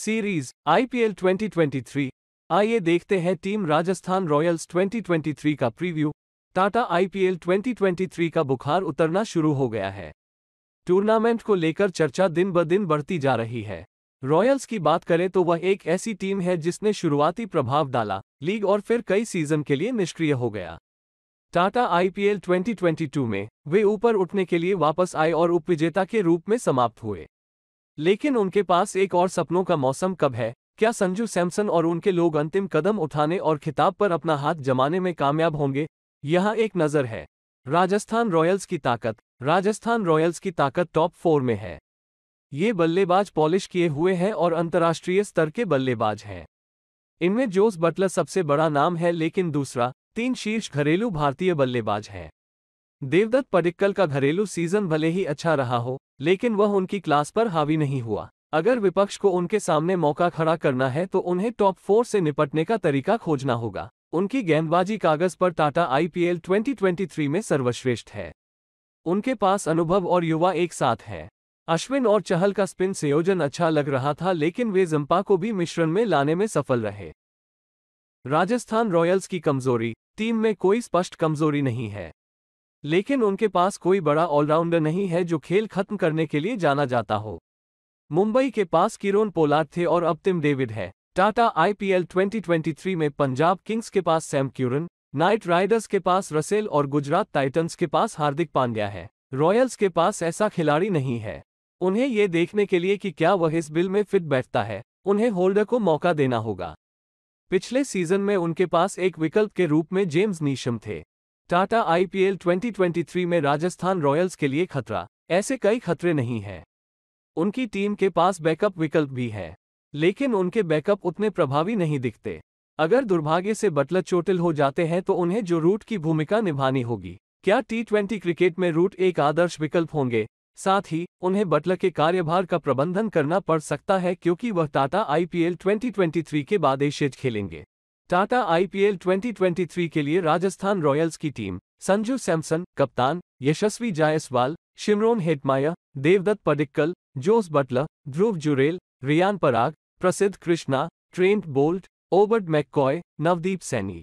series IPL 2023 आइए देखते हैं टीम राजस्थान रॉयल्स 2023 का प्रीव्यू टाटा आईपीएल 2023 का बुखार उतरना शुरू हो गया है टूर्नामेंट को लेकर चर्चा दिन ब दिन बढ़ती जा रही है रॉयल्स की बात करें तो वह एक ऐसी टीम है जिसने शुरुआती प्रभाव डाला लीग और फिर कई सीजन के लिए निष्क्रिय हो गया टाटा आईपीएल 2022 में वे ऊपर उठने के लिए वापस आए और उपविजेता के रूप में समाप्त हुए लेकिन उनके पास एक और सपनों का मौसम कब है क्या संजू सैमसन और उनके लोग अंतिम कदम उठाने और खिताब पर अपना हाथ जमाने में कामयाब होंगे यह एक नज़र है राजस्थान रॉयल्स की ताकत राजस्थान रॉयल्स की ताकत टॉप फोर में है ये बल्लेबाज पॉलिश किए हुए हैं और अंतर्राष्ट्रीय स्तर के बल्लेबाज हैं इनमें जोस बटलर सबसे बड़ा नाम है लेकिन दूसरा तीन शीर्ष घरेलू भारतीय बल्लेबाज हैं देवदत्त पडिक्कल का घरेलू सीजन भले ही अच्छा रहा हो लेकिन वह उनकी क्लास पर हावी नहीं हुआ अगर विपक्ष को उनके सामने मौका खड़ा करना है तो उन्हें टॉप फोर से निपटने का तरीका खोजना होगा उनकी गेंदबाजी कागज पर टाटा आईपीएल 2023 में सर्वश्रेष्ठ है उनके पास अनुभव और युवा एक साथ हैं अश्विन और चहल का स्पिन संयोजन अच्छा लग रहा था लेकिन वे जंपा को भी मिश्रण में लाने में सफल रहे राजस्थान रॉयल्स की कमजोरी टीम में कोई स्पष्ट कमजोरी नहीं है लेकिन उनके पास कोई बड़ा ऑलराउंडर नहीं है जो खेल खत्म करने के लिए जाना जाता हो मुंबई के पास किरोन पोलाद थे और अब तिम डेविड है टाटा आईपीएल 2023 में पंजाब किंग्स के पास सैम क्यूरन नाइट राइडर्स के पास रसेल और गुजरात टाइटन्स के पास हार्दिक पांड्या है रॉयल्स के पास ऐसा खिलाड़ी नहीं है उन्हें ये देखने के लिए कि क्या वह इस बिल में फिट बैठता है उन्हें होल्डर को मौका देना होगा पिछले सीजन में उनके पास एक विकल्प के रूप में जेम्स नीशम थे टाटा आईपीएल 2023 में राजस्थान रॉयल्स के लिए खतरा ऐसे कई खतरे नहीं हैं उनकी टीम के पास बैकअप विकल्प भी है लेकिन उनके बैकअप उतने प्रभावी नहीं दिखते अगर दुर्भाग्य से बटलर चोटिल हो जाते हैं तो उन्हें जो रूट की भूमिका निभानी होगी क्या टी ट्वेंटी क्रिकेट में रूट एक आदर्श विकल्प होंगे साथ ही उन्हें बटलर के कार्यभार का प्रबंधन करना पड़ सकता है क्योंकि वह टाटा आईपीएल 2023 के बाद एशियज खेलेंगे टाटा आईपीएल 2023 के लिए राजस्थान रॉयल्स की टीम संजू सैमसन कप्तान Yashasvi Jaiswal Shimron Hetmyer Devdutt Padikkal Jos Buttler Dhruv Jurel Riyan Parag Prasidh Krishna Trent Boult Obed McCoy Navdeep Saini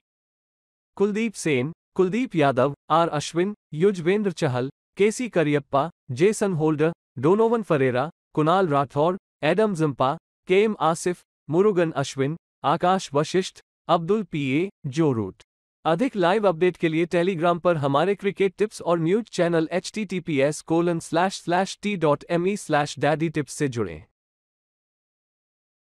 Kuldeep Sen Kuldeep Yadav R Ashwin Yuzvendra Chahal KC Cariappa Jason Holder Donovan Ferreira Kunal Rathore Adam Zampa KM Asif Murugan Ashwin Akash Vasisht Abdul PA Joe Root अधिक लाइव अपडेट के लिए टेलीग्राम पर हमारे क्रिकेट टिप्स और news channel H T T P S colon slash slash T dot M E slash daddy tips से जुड़ें